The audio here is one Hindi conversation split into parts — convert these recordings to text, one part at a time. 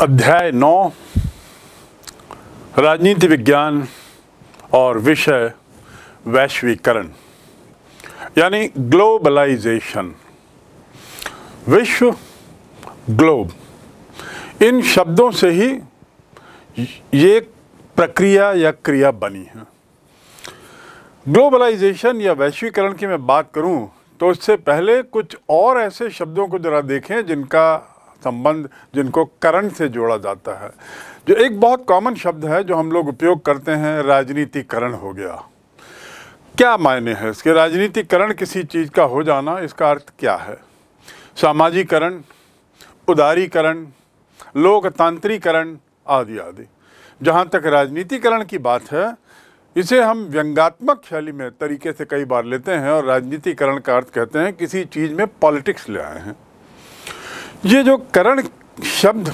अध्याय नौ राजनीति विज्ञान और विषय वैश्वीकरण यानी ग्लोबलाइजेशन विश्व ग्लोब इन शब्दों से ही ये प्रक्रिया या क्रिया बनी है ग्लोबलाइजेशन या वैश्वीकरण की मैं बात करूं तो इससे पहले कुछ और ऐसे शब्दों को ज़रा देखें जिनका संबंध जिनको करंट से जोड़ा जाता है जो एक बहुत कॉमन शब्द है जो हम लोग उपयोग करते हैं राजनीतिकरण हो गया क्या मायने हैं इसके राजनीतिकरण किसी चीज़ का हो जाना इसका अर्थ क्या है सामाजिकरण उदारीकरण लोकतांत्रिकरण आदि आदि जहाँ तक राजनीतिकरण की बात है इसे हम व्यंगात्मक शैली में तरीके से कई बार लेते हैं और राजनीतिकरण का अर्थ कहते हैं किसी चीज़ में पॉलिटिक्स ले आए हैं ये जो करण शब्द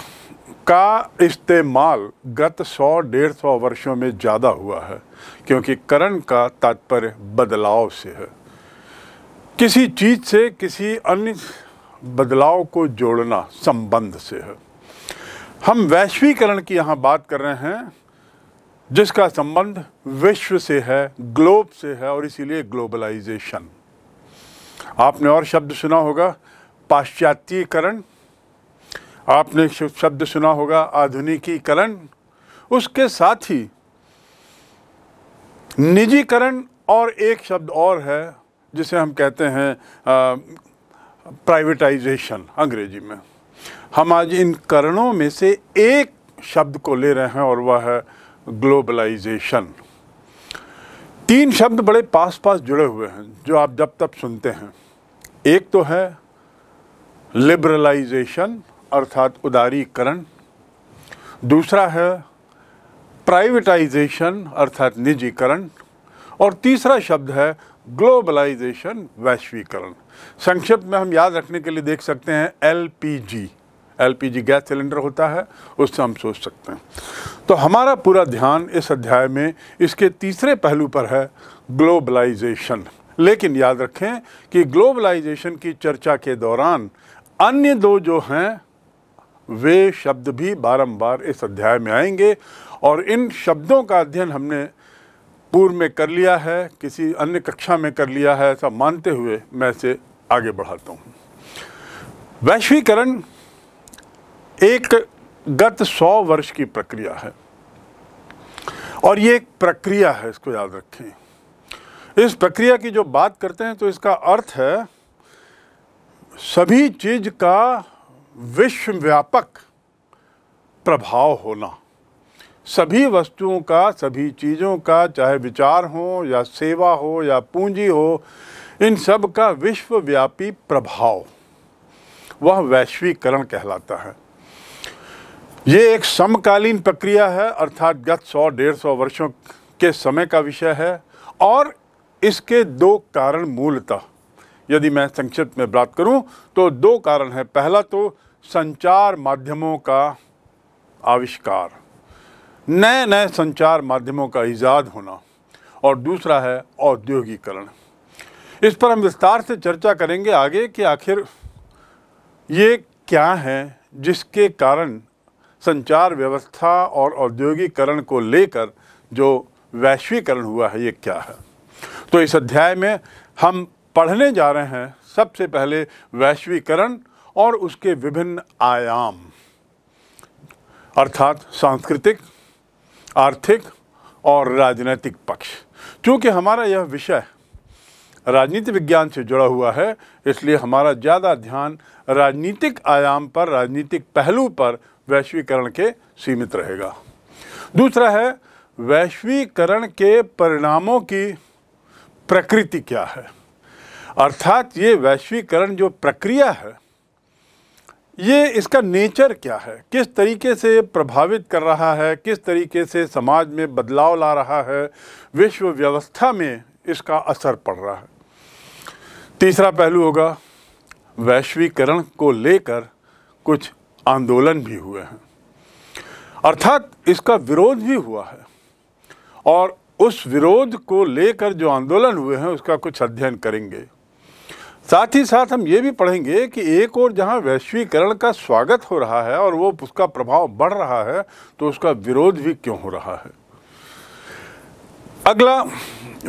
का इस्तेमाल गत सौ डेढ़ सौ वर्षों में ज़्यादा हुआ है क्योंकि करण का तात्पर्य बदलाव से है किसी चीज़ से किसी अन्य बदलाव को जोड़ना संबंध से है हम वैश्वीकरण की यहाँ बात कर रहे हैं जिसका संबंध विश्व से है ग्लोब से है और इसीलिए ग्लोबलाइजेशन आपने और शब्द सुना होगा पाश्चात्यकरण आपने शब्द सुना होगा आधुनिकीकरण उसके साथ ही निजीकरण और एक शब्द और है जिसे हम कहते हैं प्राइवेटाइजेशन अंग्रेजी में हम आज इन करणों में से एक शब्द को ले रहे हैं और वह है ग्लोबलाइजेशन तीन शब्द बड़े पास पास जुड़े हुए हैं जो आप जब तब सुनते हैं एक तो है लिबरलाइजेशन अर्थात उदारीकरण दूसरा है प्राइवेटाइजेशन अर्थात निजीकरण और तीसरा शब्द है ग्लोबलाइजेशन वैश्वीकरण संक्षिप्त में हम याद रखने के लिए देख सकते हैं एलपीजी एलपीजी गैस सिलेंडर होता है उससे हम सोच सकते हैं तो हमारा पूरा ध्यान इस अध्याय में इसके तीसरे पहलू पर है ग्लोबलाइजेशन लेकिन याद रखें कि ग्लोबलाइजेशन की चर्चा के दौरान अन्य दो जो हैं वे शब्द भी बारंबार इस अध्याय में आएंगे और इन शब्दों का अध्ययन हमने पूर्व में कर लिया है किसी अन्य कक्षा में कर लिया है ऐसा मानते हुए मैं इसे आगे बढ़ाता हूँ वैश्वीकरण एक गत सौ वर्ष की प्रक्रिया है और ये एक प्रक्रिया है इसको याद रखें इस प्रक्रिया की जो बात करते हैं तो इसका अर्थ है सभी चीज़ का विश्वव्यापक प्रभाव होना सभी वस्तुओं का सभी चीज़ों का चाहे विचार हो या सेवा हो या पूंजी हो इन सब का विश्वव्यापी प्रभाव वह वैश्वीकरण कहलाता है ये एक समकालीन प्रक्रिया है अर्थात गत सौ डेढ़ सौ वर्षों के समय का विषय है और इसके दो कारण मूलतः यदि मैं संक्षिप्त में बात करूं तो दो कारण हैं पहला तो संचार माध्यमों का आविष्कार नए नए संचार माध्यमों का ईजाद होना और दूसरा है औद्योगिकरण इस पर हम विस्तार से चर्चा करेंगे आगे कि आखिर ये क्या है जिसके कारण संचार व्यवस्था और औद्योगिकरण को लेकर जो वैश्वीकरण हुआ है ये क्या है तो इस अध्याय में हम पढ़ने जा रहे हैं सबसे पहले वैश्वीकरण और उसके विभिन्न आयाम अर्थात सांस्कृतिक आर्थिक और राजनीतिक पक्ष क्योंकि हमारा यह विषय राजनीति विज्ञान से जुड़ा हुआ है इसलिए हमारा ज़्यादा ध्यान राजनीतिक आयाम पर राजनीतिक पहलू पर वैश्वीकरण के सीमित रहेगा दूसरा है वैश्वीकरण के परिणामों की प्रकृति क्या है अर्थात ये वैश्वीकरण जो प्रक्रिया है ये इसका नेचर क्या है किस तरीके से प्रभावित कर रहा है किस तरीके से समाज में बदलाव ला रहा है विश्व व्यवस्था में इसका असर पड़ रहा है तीसरा पहलू होगा वैश्वीकरण को लेकर कुछ आंदोलन भी हुए हैं अर्थात इसका विरोध भी हुआ है और उस विरोध को लेकर जो आंदोलन हुए हैं उसका कुछ अध्ययन करेंगे साथ ही साथ हम ये भी पढ़ेंगे कि एक और जहां वैश्वीकरण का स्वागत हो रहा है और वो उसका प्रभाव बढ़ रहा है तो उसका विरोध भी क्यों हो रहा है अगला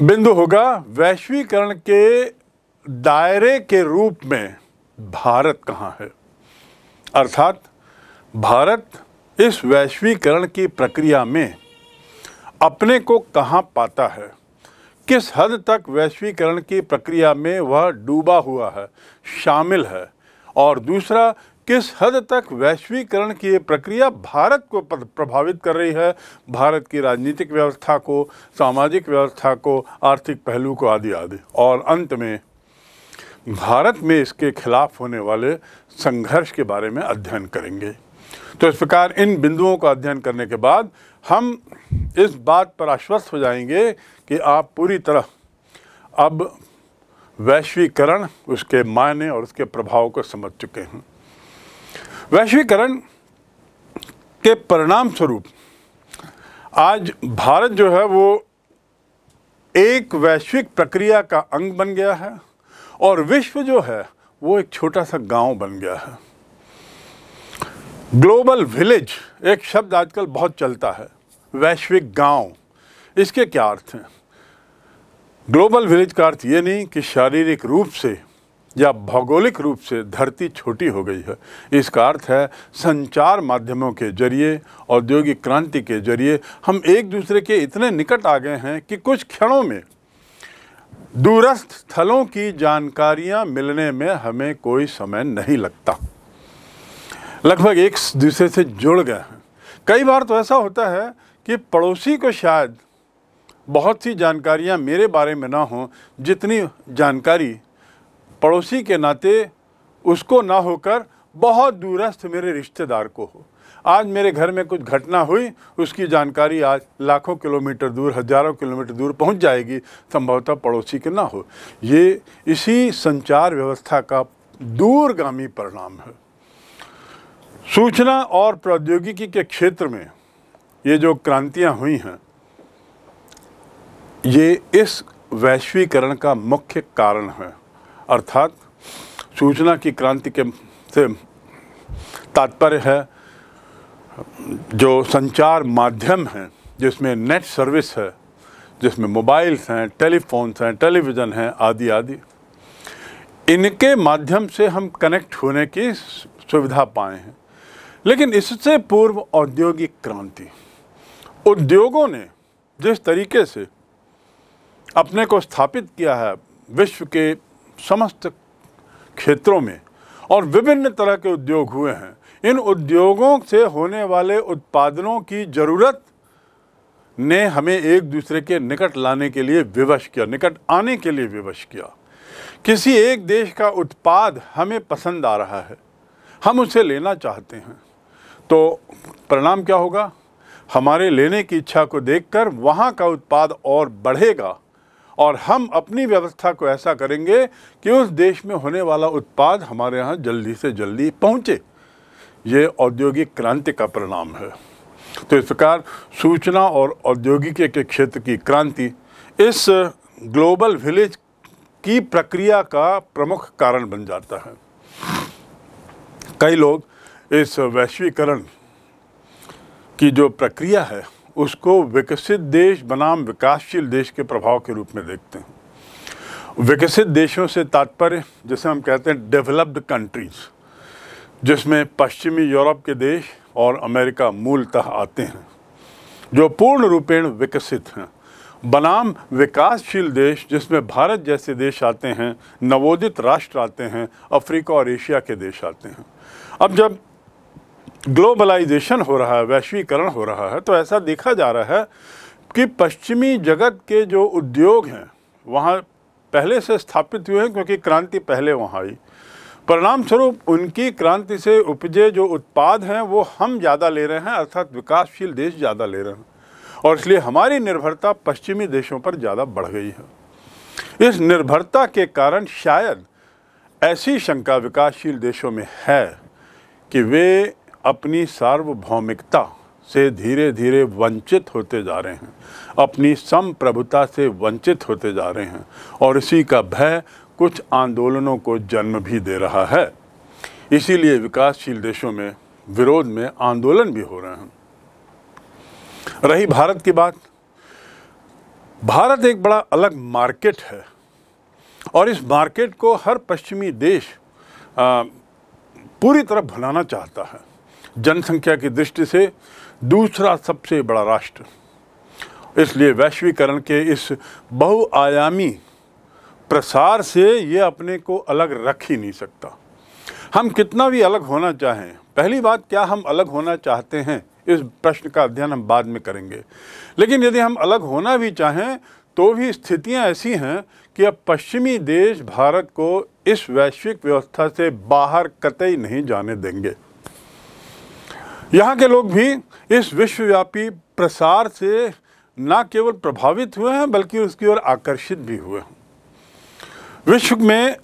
बिंदु होगा वैश्वीकरण के दायरे के रूप में भारत कहाँ है अर्थात भारत इस वैश्वीकरण की प्रक्रिया में अपने को कहाँ पाता है किस हद तक वैश्वीकरण की प्रक्रिया में वह डूबा हुआ है शामिल है और दूसरा किस हद तक वैश्वीकरण की ये प्रक्रिया भारत को प्रभावित कर रही है भारत की राजनीतिक व्यवस्था को सामाजिक व्यवस्था को आर्थिक पहलू को आदि आदि और अंत में भारत में इसके खिलाफ होने वाले संघर्ष के बारे में अध्ययन करेंगे तो इस प्रकार इन बिंदुओं का अध्ययन करने के बाद हम इस बात पर आश्वस्त हो जाएंगे कि आप पूरी तरह अब वैश्वीकरण उसके मायने और उसके प्रभाव को समझ चुके हैं वैश्वीकरण के परिणाम स्वरूप आज भारत जो है वो एक वैश्विक प्रक्रिया का अंग बन गया है और विश्व जो है वो एक छोटा सा गांव बन गया है ग्लोबल विलेज एक शब्द आजकल बहुत चलता है वैश्विक गांव इसके क्या अर्थ हैं ग्लोबल विलेज का अर्थ ये नहीं कि शारीरिक रूप से या भौगोलिक रूप से धरती छोटी हो गई है इसका अर्थ है संचार माध्यमों के जरिए औद्योगिक क्रांति के जरिए हम एक दूसरे के इतने निकट आ गए हैं कि कुछ क्षणों में दूरस्थ स्थलों की जानकारियां मिलने में हमें कोई समय नहीं लगता लगभग एक दूसरे से जुड़ गए हैं कई बार तो ऐसा होता है कि पड़ोसी को शायद बहुत सी जानकारियां मेरे बारे में ना हों जितनी जानकारी पड़ोसी के नाते उसको ना होकर बहुत दूरस्थ मेरे रिश्तेदार को हो आज मेरे घर में कुछ घटना हुई उसकी जानकारी आज लाखों किलोमीटर दूर हजारों किलोमीटर दूर पहुंच जाएगी संभवतः पड़ोसी के ना हो ये इसी संचार व्यवस्था का दूरगामी परिणाम है सूचना और प्रौद्योगिकी के क्षेत्र में ये जो क्रांतियाँ हुई हैं ये इस वैश्वीकरण का मुख्य कारण है अर्थात सूचना की क्रांति के से तात्पर्य है जो संचार माध्यम है जिसमें नेट सर्विस है जिसमें मोबाइल्स हैं टेलीफोन्स हैं टेलीविज़न हैं आदि आदि इनके माध्यम से हम कनेक्ट होने की सुविधा पाए हैं लेकिन इससे पूर्व औद्योगिक क्रांति उद्योगों ने जिस तरीके से अपने को स्थापित किया है विश्व के समस्त क्षेत्रों में और विभिन्न तरह के उद्योग हुए हैं इन उद्योगों से होने वाले उत्पादनों की ज़रूरत ने हमें एक दूसरे के निकट लाने के लिए विवश किया निकट आने के लिए विवश किया किसी एक देश का उत्पाद हमें पसंद आ रहा है हम उसे लेना चाहते हैं तो परिणाम क्या होगा हमारे लेने की इच्छा को देखकर वहाँ का उत्पाद और बढ़ेगा और हम अपनी व्यवस्था को ऐसा करेंगे कि उस देश में होने वाला उत्पाद हमारे यहाँ जल्दी से जल्दी पहुँचे ये औद्योगिक क्रांति का परिणाम है तो इस प्रकार सूचना और औद्योगिकी के क्षेत्र की क्रांति इस ग्लोबल विलेज की प्रक्रिया का प्रमुख कारण बन जाता है कई लोग इस वैश्वीकरण की जो प्रक्रिया है उसको विकसित देश बनाम विकासशील देश के प्रभाव के रूप में देखते हैं विकसित देशों से तात्पर्य जैसे हम कहते हैं डेवलप्ड कंट्रीज़ जिसमें पश्चिमी यूरोप के देश और अमेरिका मूलतः आते हैं जो पूर्ण रूपेण विकसित हैं बनाम विकासशील देश जिसमें भारत जैसे देश आते हैं नवोदित राष्ट्र आते हैं अफ्रीका और एशिया के देश आते हैं अब जब ग्लोबलाइजेशन हो रहा है वैश्वीकरण हो रहा है तो ऐसा देखा जा रहा है कि पश्चिमी जगत के जो उद्योग हैं वहाँ पहले से स्थापित हुए हैं क्योंकि क्रांति पहले वहाँ आई परिणाम स्वरूप उनकी क्रांति से उपजे जो उत्पाद हैं वो हम ज़्यादा ले रहे हैं अर्थात विकासशील देश ज़्यादा ले रहे हैं और इसलिए हमारी निर्भरता पश्चिमी देशों पर ज़्यादा बढ़ गई है इस निर्भरता के कारण शायद ऐसी शंका विकासशील देशों में है कि वे अपनी सार्वभौमिकता से धीरे धीरे वंचित होते जा रहे हैं अपनी संप्रभुता से वंचित होते जा रहे हैं और इसी का भय कुछ आंदोलनों को जन्म भी दे रहा है इसीलिए विकासशील देशों में विरोध में आंदोलन भी हो रहे हैं रही भारत की बात भारत एक बड़ा अलग मार्केट है और इस मार्केट को हर पश्चिमी देश आ, पूरी तरह भुलाना चाहता है जनसंख्या की दृष्टि से दूसरा सबसे बड़ा राष्ट्र इसलिए वैश्वीकरण के इस बहुआयामी प्रसार से ये अपने को अलग रख ही नहीं सकता हम कितना भी अलग होना चाहें पहली बात क्या हम अलग होना चाहते हैं इस प्रश्न का अध्ययन हम बाद में करेंगे लेकिन यदि हम अलग होना भी चाहें तो भी स्थितियां ऐसी हैं कि अब पश्चिमी देश भारत को इस वैश्विक व्यवस्था से बाहर कतई नहीं जाने देंगे यहाँ के लोग भी इस विश्वव्यापी प्रसार से न केवल प्रभावित हुए हैं बल्कि उसकी ओर आकर्षित भी हुए हैं विश्व में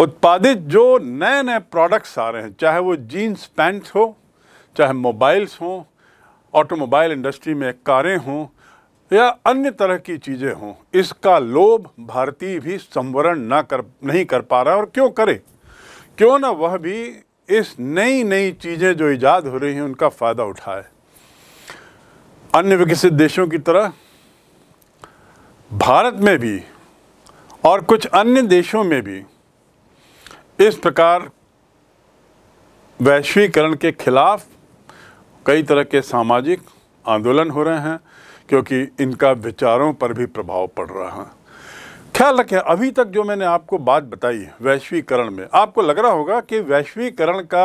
उत्पादित जो नए नए प्रोडक्ट्स आ रहे हैं चाहे वो जीन्स पैंट्स हो चाहे मोबाइल्स हों ऑटोमोबाइल इंडस्ट्री में कारें हों या अन्य तरह की चीज़ें हों इसका लोभ भारतीय भी संवरण ना कर नहीं कर पा रहा है और क्यों करे क्यों ना वह भी इस नई नई चीज़ें जो ईजाद हो रही हैं उनका फ़ायदा उठाए अन्य विकसित देशों की तरह भारत में भी और कुछ अन्य देशों में भी इस प्रकार वैश्वीकरण के खिलाफ कई तरह के सामाजिक आंदोलन हो रहे हैं क्योंकि इनका विचारों पर भी प्रभाव पड़ रहा है ख्याल रखें अभी तक जो मैंने आपको बात बताई वैश्वीकरण में आपको लग रहा होगा कि वैश्वीकरण का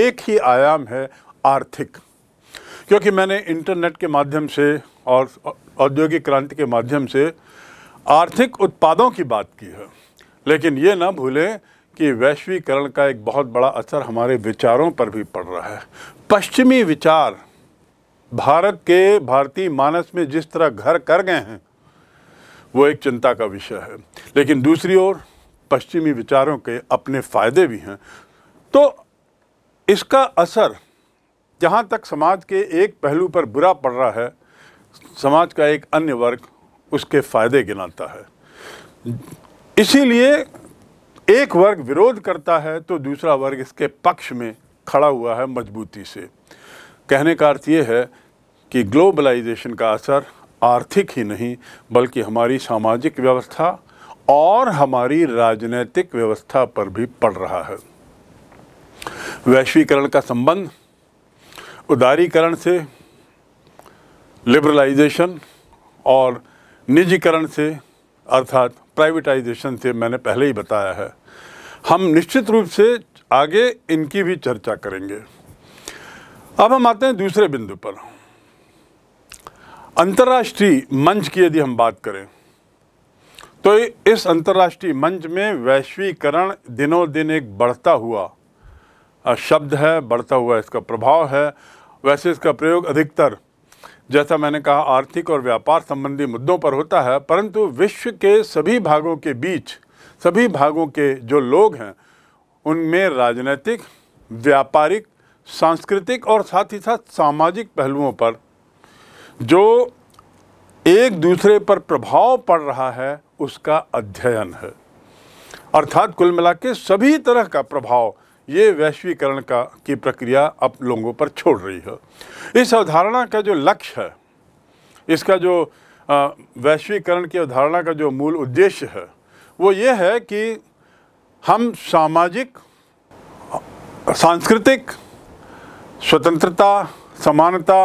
एक ही आयाम है आर्थिक क्योंकि मैंने इंटरनेट के माध्यम से और औद्योगिक क्रांति के माध्यम से आर्थिक उत्पादों की बात की है लेकिन ये ना भूलें कि वैश्वीकरण का एक बहुत बड़ा असर हमारे विचारों पर भी पड़ रहा है पश्चिमी विचार भारत के भारतीय मानस में जिस तरह घर कर गए हैं वो एक चिंता का विषय है लेकिन दूसरी ओर पश्चिमी विचारों के अपने फ़ायदे भी हैं तो इसका असर जहाँ तक समाज के एक पहलू पर बुरा पड़ रहा है समाज का एक अन्य वर्ग उसके फ़ायदे गिनाता है इसीलिए एक वर्ग विरोध करता है तो दूसरा वर्ग इसके पक्ष में खड़ा हुआ है मजबूती से कहने का अर्थ ये है कि ग्लोबलाइजेशन का असर आर्थिक ही नहीं बल्कि हमारी सामाजिक व्यवस्था और हमारी राजनैतिक व्यवस्था पर भी पड़ रहा है वैश्वीकरण का संबंध उदारीकरण से लिबरलाइजेशन और निजीकरण से अर्थात प्राइवेटाइजेशन से मैंने पहले ही बताया है हम निश्चित रूप से आगे इनकी भी चर्चा करेंगे अब हम आते हैं दूसरे बिंदु पर अंतर्राष्ट्रीय मंच की यदि हम बात करें तो इस अंतर्राष्ट्रीय मंच में वैश्वीकरण दिनों दिन एक बढ़ता हुआ शब्द है बढ़ता हुआ इसका प्रभाव है वैसे इसका प्रयोग अधिकतर जैसा मैंने कहा आर्थिक और व्यापार संबंधी मुद्दों पर होता है परंतु विश्व के सभी भागों के बीच सभी भागों के जो लोग हैं उनमें राजनीतिक व्यापारिक सांस्कृतिक और साथ ही साथ सामाजिक पहलुओं पर जो एक दूसरे पर प्रभाव पड़ रहा है उसका अध्ययन है अर्थात कुल मिला के सभी तरह का प्रभाव ये वैश्वीकरण का की प्रक्रिया अब लोगों पर छोड़ रही है इस अवधारणा का जो लक्ष्य है इसका जो वैश्वीकरण की अवधारणा का जो मूल उद्देश्य है वो ये है कि हम सामाजिक सांस्कृतिक स्वतंत्रता समानता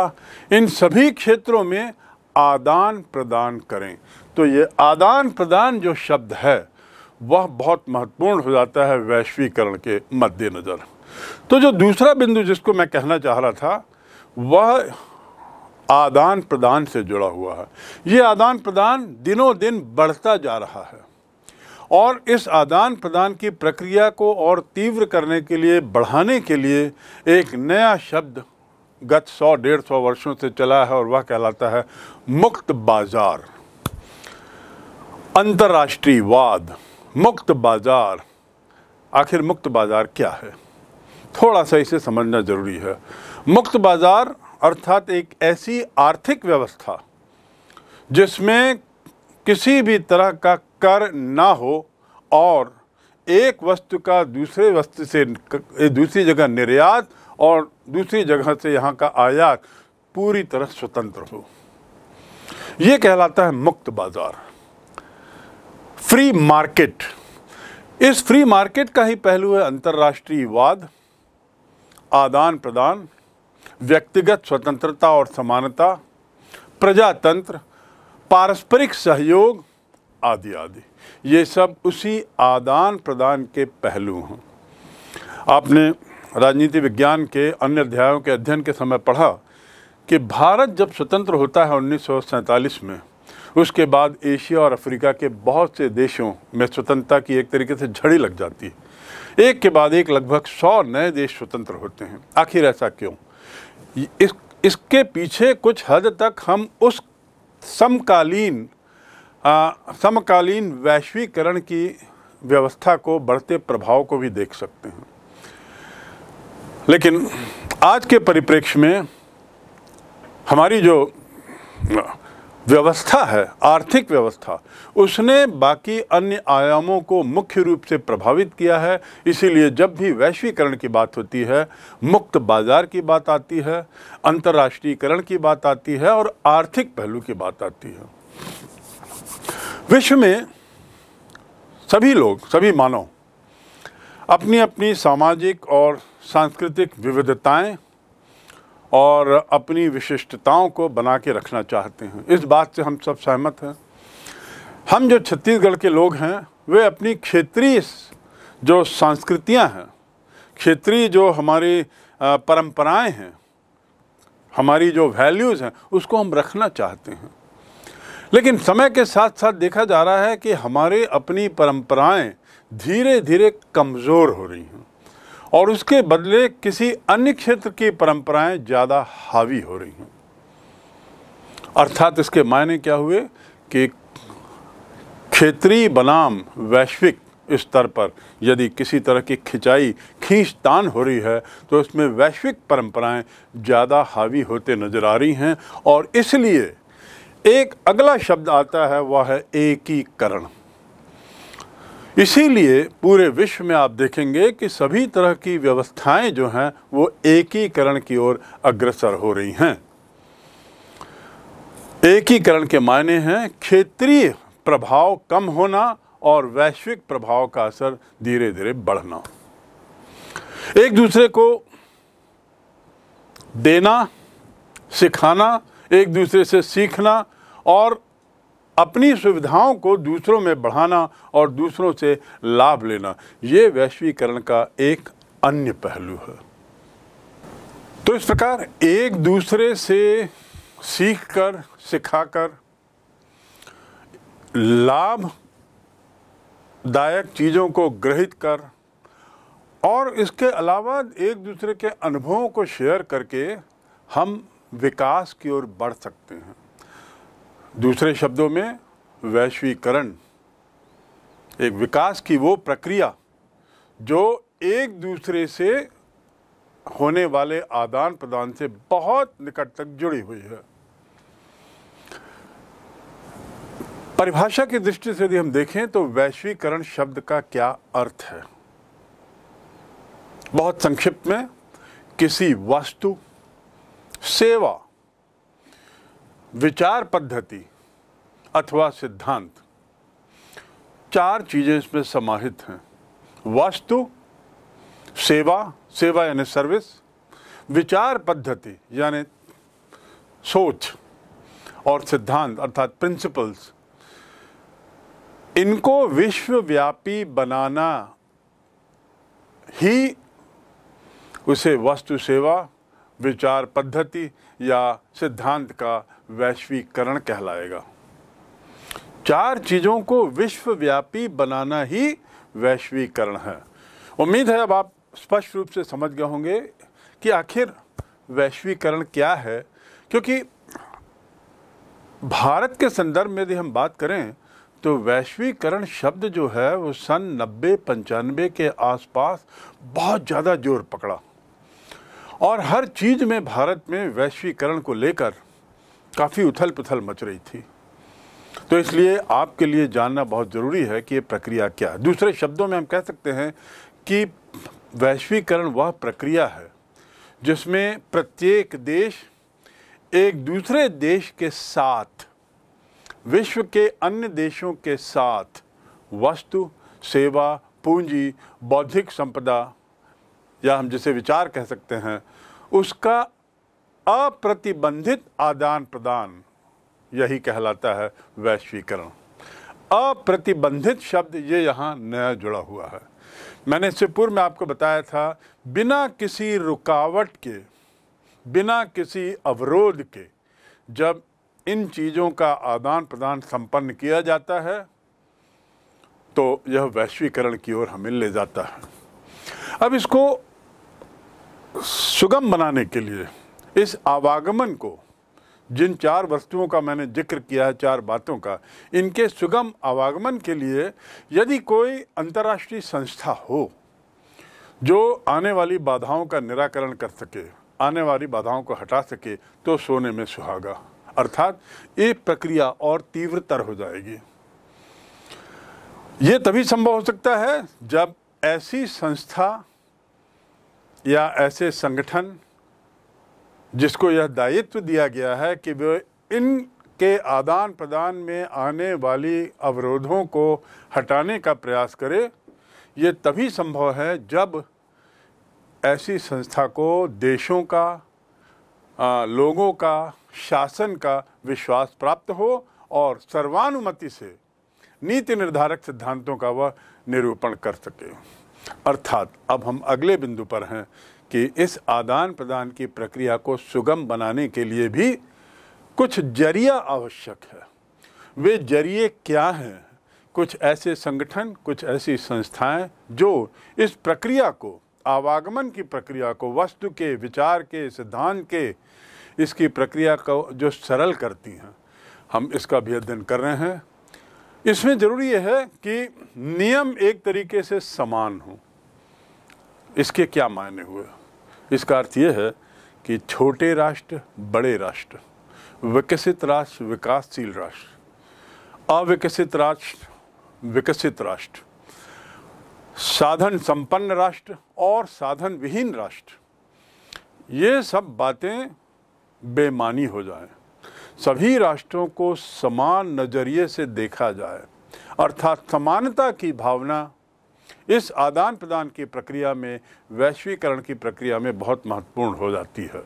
इन सभी क्षेत्रों में आदान प्रदान करें तो ये आदान प्रदान जो शब्द है वह बहुत महत्वपूर्ण हो जाता है वैश्वीकरण के मद्देनज़र तो जो दूसरा बिंदु जिसको मैं कहना चाह रहा था वह आदान प्रदान से जुड़ा हुआ है ये आदान प्रदान दिनों दिन बढ़ता जा रहा है और इस आदान प्रदान की प्रक्रिया को और तीव्र करने के लिए बढ़ाने के लिए एक नया शब्द गत सौ डेढ़ सौ वर्षों से चला है और वह कहलाता है मुक्त बाज़ार अंतर्राष्ट्रीय वाद मुक्त बाज़ार आखिर मुक्त बाज़ार क्या है थोड़ा सा इसे समझना ज़रूरी है मुक्त बाज़ार अर्थात एक ऐसी आर्थिक व्यवस्था जिसमें किसी भी तरह का कर ना हो और एक वस्तु का दूसरे वस्तु से दूसरी जगह निर्यात और दूसरी जगह से यहाँ का आयात पूरी तरह स्वतंत्र हो ये कहलाता है मुक्त बाजार फ्री मार्केट इस फ्री मार्केट का ही पहलू है वाद आदान प्रदान व्यक्तिगत स्वतंत्रता और समानता प्रजातंत्र पारस्परिक सहयोग आदि आदि ये सब उसी आदान प्रदान के पहलू हैं आपने राजनीति विज्ञान के अन्य अध्यायों के अध्ययन के समय पढ़ा कि भारत जब स्वतंत्र होता है उन्नीस में उसके बाद एशिया और अफ्रीका के बहुत से देशों में स्वतंत्रता की एक तरीके से झड़ी लग जाती है एक के बाद एक लगभग सौ नए देश स्वतंत्र होते हैं आखिर ऐसा क्यों इस इसके पीछे कुछ हद तक हम उस समकालीन आ, समकालीन वैश्वीकरण की व्यवस्था को बढ़ते प्रभाव को भी देख सकते हैं लेकिन आज के परिप्रेक्ष्य में हमारी जो व्यवस्था है आर्थिक व्यवस्था उसने बाकी अन्य आयामों को मुख्य रूप से प्रभावित किया है इसीलिए जब भी वैश्वीकरण की बात होती है मुक्त बाजार की बात आती है अंतर्राष्ट्रीयकरण की बात आती है और आर्थिक पहलू की बात आती है विश्व में सभी लोग सभी मानव अपनी अपनी सामाजिक और सांस्कृतिक विविधताएं और अपनी विशिष्टताओं को बना के रखना चाहते हैं इस बात से हम सब सहमत हैं हम जो छत्तीसगढ़ के लोग हैं वे अपनी क्षेत्रीय जो संस्कृतियां हैं क्षेत्रीय जो हमारी परंपराएं हैं हमारी जो वैल्यूज़ हैं उसको हम रखना चाहते हैं लेकिन समय के साथ साथ देखा जा रहा है कि हमारे अपनी परंपराएं धीरे धीरे कमज़ोर हो रही हैं और उसके बदले किसी अन्य क्षेत्र की परंपराएं ज़्यादा हावी हो रही हैं अर्थात इसके मायने क्या हुए कि क्षेत्रीय बनाम वैश्विक स्तर पर यदि किसी तरह की खिंचाई खींचतान हो रही है तो इसमें वैश्विक परंपराएं ज़्यादा हावी होते नज़र आ रही हैं और इसलिए एक अगला शब्द आता है वह है एकीकरण इसीलिए पूरे विश्व में आप देखेंगे कि सभी तरह की व्यवस्थाएं जो हैं वो एकीकरण की ओर अग्रसर हो रही हैं एकीकरण के मायने हैं क्षेत्रीय प्रभाव कम होना और वैश्विक प्रभाव का असर धीरे धीरे बढ़ना एक दूसरे को देना सिखाना एक दूसरे से सीखना और अपनी सुविधाओं को दूसरों में बढ़ाना और दूसरों से लाभ लेना ये वैश्वीकरण का एक अन्य पहलू है तो इस प्रकार एक दूसरे से सीखकर सिखाकर लाभदायक चीज़ों को ग्रहित कर और इसके अलावा एक दूसरे के अनुभवों को शेयर करके हम विकास की ओर बढ़ सकते हैं दूसरे शब्दों में वैश्वीकरण एक विकास की वो प्रक्रिया जो एक दूसरे से होने वाले आदान प्रदान से बहुत निकट तक जुड़ी हुई है परिभाषा की दृष्टि से यदि हम देखें तो वैश्वीकरण शब्द का क्या अर्थ है बहुत संक्षिप्त में किसी वस्तु सेवा विचार पद्धति अथवा सिद्धांत चार चीज़ें इसमें समाहित हैं वास्तु सेवा सेवा यानी सर्विस विचार पद्धति यानी सोच और सिद्धांत अर्थात प्रिंसिपल्स इनको विश्वव्यापी बनाना ही उसे वस्तु सेवा विचार पद्धति या सिद्धांत का वैश्वीकरण कहलाएगा चार चीज़ों को विश्वव्यापी बनाना ही वैश्वीकरण है उम्मीद है अब आप स्पष्ट रूप से समझ गए होंगे कि आखिर वैश्वीकरण क्या है क्योंकि भारत के संदर्भ में यदि हम बात करें तो वैश्वीकरण शब्द जो है वो सन नब्बे पंचानबे के आसपास बहुत ज़्यादा जोर पकड़ा और हर चीज़ में भारत में वैश्वीकरण को लेकर काफ़ी उथल पुथल मच रही थी तो इसलिए आपके लिए जानना बहुत ज़रूरी है कि ये प्रक्रिया क्या है दूसरे शब्दों में हम कह सकते हैं कि वैश्वीकरण वह प्रक्रिया है जिसमें प्रत्येक देश एक दूसरे देश के साथ विश्व के अन्य देशों के साथ वस्तु सेवा पूंजी बौद्धिक संपदा या हम जिसे विचार कह सकते हैं उसका अप्रतिबंधित आदान प्रदान यही कहलाता है वैश्वीकरण अप्रतिबंधित शब्द ये यहाँ नया जुड़ा हुआ है मैंने इससे पूर्व में आपको बताया था बिना किसी रुकावट के बिना किसी अवरोध के जब इन चीज़ों का आदान प्रदान संपन्न किया जाता है तो यह वैश्वीकरण की ओर हमें ले जाता है अब इसको सुगम बनाने के लिए इस आवागमन को जिन चार वस्तुओं का मैंने जिक्र किया है चार बातों का इनके सुगम आवागमन के लिए यदि कोई अंतर्राष्ट्रीय संस्था हो जो आने वाली बाधाओं का निराकरण कर सके आने वाली बाधाओं को हटा सके तो सोने में सुहागा अर्थात ये प्रक्रिया और तीव्रतर हो जाएगी ये तभी संभव हो सकता है जब ऐसी संस्था या ऐसे संगठन जिसको यह दायित्व दिया गया है कि वे इन के आदान प्रदान में आने वाली अवरोधों को हटाने का प्रयास करे ये तभी संभव है जब ऐसी संस्था को देशों का आ, लोगों का शासन का विश्वास प्राप्त हो और सर्वानुमति से नीति निर्धारक सिद्धांतों का वह निरूपण कर सके अर्थात अब हम अगले बिंदु पर हैं कि इस आदान प्रदान की प्रक्रिया को सुगम बनाने के लिए भी कुछ जरिया आवश्यक है वे जरिए क्या हैं कुछ ऐसे संगठन कुछ ऐसी संस्थाएं जो इस प्रक्रिया को आवागमन की प्रक्रिया को वस्तु के विचार के सिद्धांत के इसकी प्रक्रिया को जो सरल करती हैं हम इसका भी अध्ययन कर रहे हैं इसमें ज़रूरी यह है कि नियम एक तरीके से समान हो इसके क्या मायने हुए इसका अर्थ यह है कि छोटे राष्ट्र बड़े राष्ट्र विकसित राष्ट्र विकासशील राष्ट्र अविकसित राष्ट्र विकसित राष्ट्र साधन संपन्न राष्ट्र और साधन विहीन राष्ट्र ये सब बातें बेमानी हो जाएं सभी राष्ट्रों को समान नज़रिए से देखा जाए अर्थात समानता की भावना इस आदान प्रदान की प्रक्रिया में वैश्वीकरण की प्रक्रिया में बहुत महत्वपूर्ण हो जाती है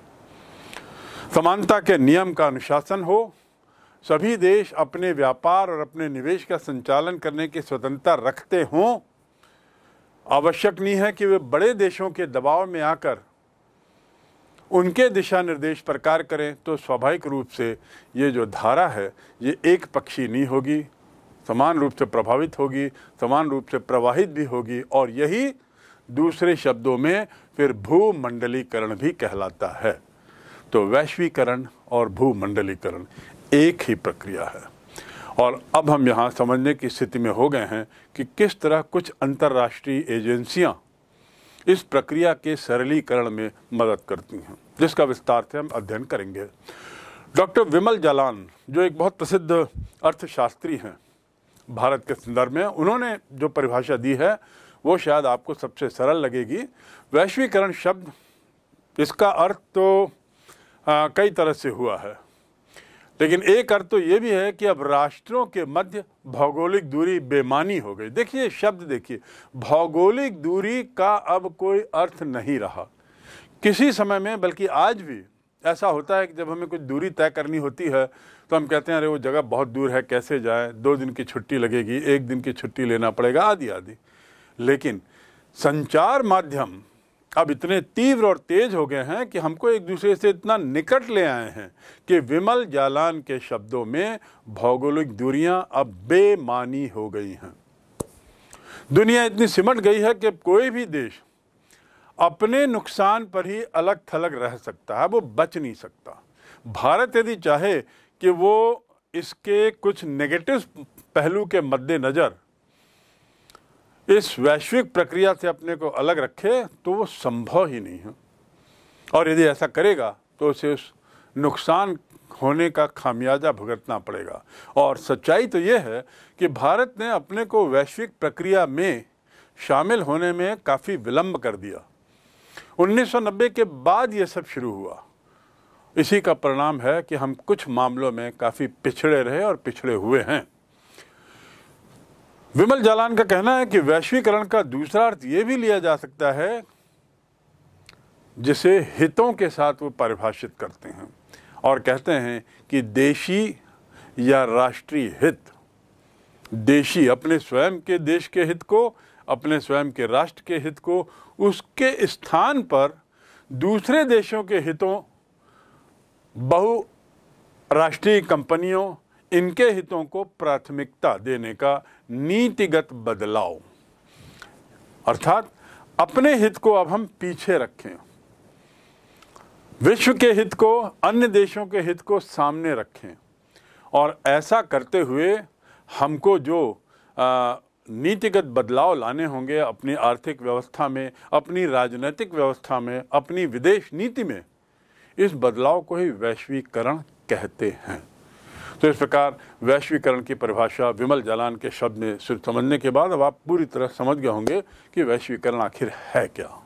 समानता के नियम का अनुशासन हो सभी देश अपने व्यापार और अपने निवेश का संचालन करने की स्वतंत्रता रखते हों आवश्यक नहीं है कि वे बड़े देशों के दबाव में आकर उनके दिशा निर्देश पर कार्य करें तो स्वाभाविक रूप से ये जो धारा है ये एक पक्षी नहीं होगी समान रूप से प्रभावित होगी समान रूप से प्रवाहित भी होगी और यही दूसरे शब्दों में फिर भूमंडलीकरण भी कहलाता है तो वैश्वीकरण और भूमंडलीकरण एक ही प्रक्रिया है और अब हम यहाँ समझने की स्थिति में हो गए हैं कि किस तरह कुछ अंतर्राष्ट्रीय एजेंसियाँ इस प्रक्रिया के सरलीकरण में मदद करती हैं जिसका विस्तार से हम अध्ययन करेंगे डॉक्टर विमल जालान जो एक बहुत प्रसिद्ध अर्थशास्त्री हैं भारत के संदर्भ में उन्होंने जो परिभाषा दी है वो शायद आपको सबसे सरल लगेगी वैश्वीकरण शब्द इसका अर्थ तो आ, कई तरह से हुआ है लेकिन एक अर्थ तो ये भी है कि अब राष्ट्रों के मध्य भौगोलिक दूरी बेमानी हो गई देखिए शब्द देखिए भौगोलिक दूरी का अब कोई अर्थ नहीं रहा किसी समय में बल्कि आज भी ऐसा होता है कि जब हमें कुछ दूरी तय करनी होती है तो हम कहते हैं अरे वो जगह बहुत दूर है कैसे जाएं दो दिन की छुट्टी लगेगी एक दिन की छुट्टी लेना पड़ेगा आदि आदि लेकिन संचार माध्यम अब इतने तीव्र और तेज हो गए हैं कि हमको एक दूसरे से इतना निकट ले आए हैं कि विमल जालान के शब्दों में भौगोलिक दूरियां अब बेमानी हो गई हैं दुनिया इतनी सिमट गई है कि कोई भी देश अपने नुकसान पर ही अलग थलग रह सकता है वो बच नहीं सकता भारत यदि चाहे कि वो इसके कुछ नेगेटिव पहलू के मद्देनज़र इस वैश्विक प्रक्रिया से अपने को अलग रखे तो वो संभव ही नहीं है और यदि ऐसा करेगा तो उसे उस नुकसान होने का खामियाजा भुगतना पड़ेगा और सच्चाई तो ये है कि भारत ने अपने को वैश्विक प्रक्रिया में शामिल होने में काफ़ी विलंब कर दिया 1990 के बाद ये सब शुरू हुआ इसी का परिणाम है कि हम कुछ मामलों में काफ़ी पिछड़े रहे और पिछड़े हुए हैं विमल जालान का कहना है कि वैश्वीकरण का दूसरा अर्थ ये भी लिया जा सकता है जिसे हितों के साथ वो परिभाषित करते हैं और कहते हैं कि देशी या राष्ट्रीय हित देशी अपने स्वयं के देश के हित को अपने स्वयं के राष्ट्र के हित को उसके स्थान पर दूसरे देशों के हितों बहु राष्ट्रीय कंपनियों इनके हितों को प्राथमिकता देने का नीतिगत बदलाव अर्थात अपने हित को अब हम पीछे रखें विश्व के हित को अन्य देशों के हित को सामने रखें और ऐसा करते हुए हमको जो नीतिगत बदलाव लाने होंगे अपनी आर्थिक व्यवस्था में अपनी राजनीतिक व्यवस्था में अपनी विदेश नीति में इस बदलाव को ही वैश्वीकरण कहते हैं तो इस प्रकार वैश्वीकरण की परिभाषा विमल जालान के शब्द में सिर्फ समझने के बाद अब आप पूरी तरह समझ गए होंगे कि वैश्वीकरण आखिर है क्या